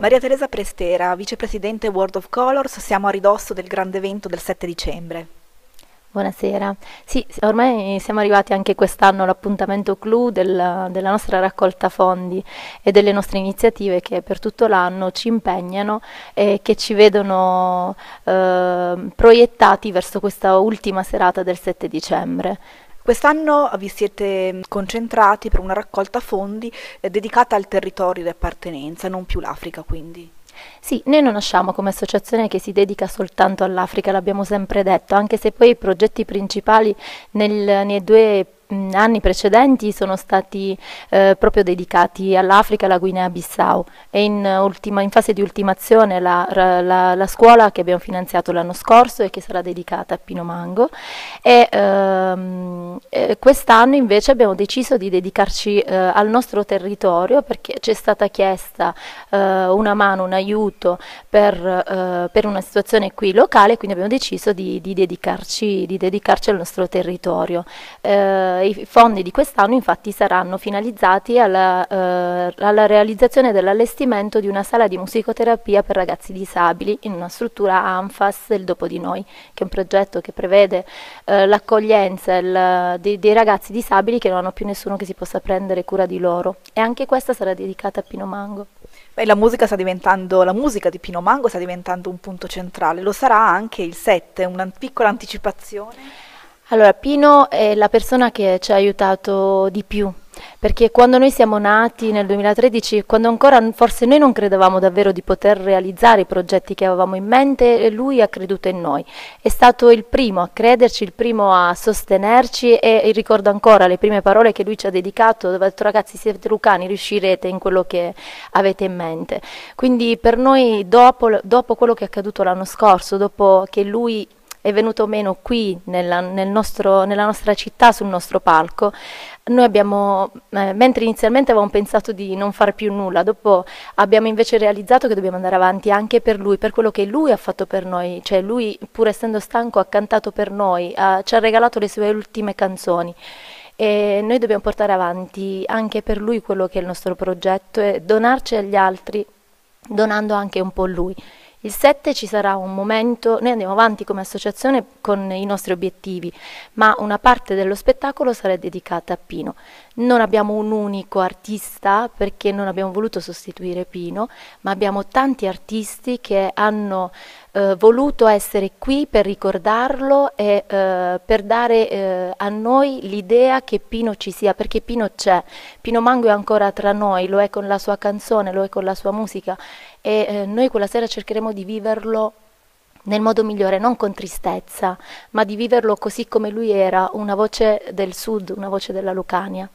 Maria Teresa Prestera, vicepresidente World of Colors, siamo a ridosso del grande evento del 7 dicembre. Buonasera, sì, ormai siamo arrivati anche quest'anno all'appuntamento clou del, della nostra raccolta fondi e delle nostre iniziative che per tutto l'anno ci impegnano e che ci vedono eh, proiettati verso questa ultima serata del 7 dicembre. Quest'anno vi siete concentrati per una raccolta fondi eh, dedicata al territorio di appartenenza, non più l'Africa quindi. Sì, noi non nasciamo come associazione che si dedica soltanto all'Africa, l'abbiamo sempre detto, anche se poi i progetti principali nel, nei due Mm, anni precedenti sono stati eh, proprio dedicati all'Africa alla Guinea-Bissau e in, eh, ultima, in, fase di ultimazione la, la, la, scuola che abbiamo finanziato l'anno scorso e che sarà dedicata a Pino Mango e, ehm, quest'anno invece abbiamo deciso di dedicarci eh, al nostro territorio perché ci è stata chiesta eh, una mano, un aiuto per, eh, per, una situazione qui locale quindi abbiamo deciso di, di, dedicarci, di dedicarci al nostro territorio. Eh, eh, i fondi di quest'anno infatti saranno finalizzati alla, eh, alla realizzazione dell'allestimento di una sala di musicoterapia per ragazzi disabili in una struttura ANFAS del Dopo di Noi, che è un progetto che prevede eh, l'accoglienza dei, dei ragazzi disabili che non hanno più nessuno che si possa prendere cura di loro. E anche questa sarà dedicata a Pino Mango. Beh, la, musica la musica di Pino Mango sta diventando un punto centrale, lo sarà anche il 7, una piccola anticipazione. Allora, Pino è la persona che ci ha aiutato di più perché quando noi siamo nati nel 2013, quando ancora forse noi non credevamo davvero di poter realizzare i progetti che avevamo in mente, lui ha creduto in noi. È stato il primo a crederci, il primo a sostenerci e ricordo ancora le prime parole che lui ci ha dedicato, dove ha detto ragazzi siete lucani, riuscirete in quello che avete in mente. Quindi per noi dopo, dopo quello che è accaduto l'anno scorso, dopo che lui è venuto meno qui nella, nel nostro, nella nostra città, sul nostro palco, noi abbiamo, eh, mentre inizialmente avevamo pensato di non fare più nulla, dopo abbiamo invece realizzato che dobbiamo andare avanti anche per lui, per quello che lui ha fatto per noi, cioè lui pur essendo stanco ha cantato per noi, ha, ci ha regalato le sue ultime canzoni e noi dobbiamo portare avanti anche per lui quello che è il nostro progetto e donarci agli altri donando anche un po' lui. Il 7 ci sarà un momento, noi andiamo avanti come associazione con i nostri obiettivi, ma una parte dello spettacolo sarà dedicata a Pino. Non abbiamo un unico artista perché non abbiamo voluto sostituire Pino, ma abbiamo tanti artisti che hanno eh, voluto essere qui per ricordarlo e eh, per dare eh, a noi l'idea che Pino ci sia, perché Pino c'è, Pino Mango è ancora tra noi, lo è con la sua canzone, lo è con la sua musica e eh, noi quella sera cercheremo di viverlo nel modo migliore, non con tristezza, ma di viverlo così come lui era, una voce del sud, una voce della Lucania.